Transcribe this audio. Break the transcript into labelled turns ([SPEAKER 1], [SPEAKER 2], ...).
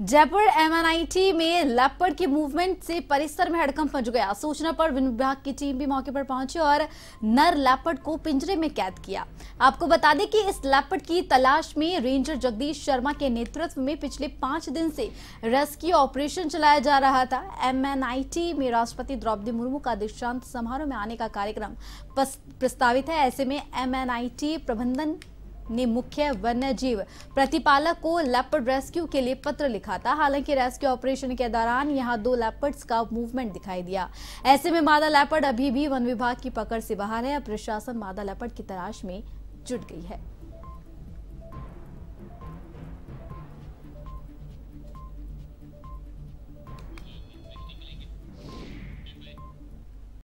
[SPEAKER 1] Jaipur MNIT में leopard के movement से परिसर में हड़कंप मच गया सूचना पर वन विभाग की टीम भी मौके पर पहुंची और नर लेपर्ड को पिंजरे में कैद किया आपको बता दें कि इस लेपर्ड की तलाश में रेंजर जगदीश शर्मा के नेतृत्व में पिछले पांच दिन से रेस्क्यू ऑपरेशन चलाया जा रहा था एमएनआईटी में राष्ट्रपति द्रौपदी मुर्मू का दीक्षांत समारोह में आने का कार्यक्रम प्रस्तावित है ऐसे में एम प्रबंधन ने मुख्य वन्यजीव प्रतिपालक को लेपर्ड रेस्क्यू के लिए पत्र लिखा था हालांकि रेस्क्यू ऑपरेशन के दौरान यहां दो लेपर्ड्स का मूवमेंट दिखाई दिया ऐसे में मादा लेपर्ड अभी भी वन विभाग की पकड़ से बाहर है प्रशासन मादा लेपर्ड की तलाश में जुट गई है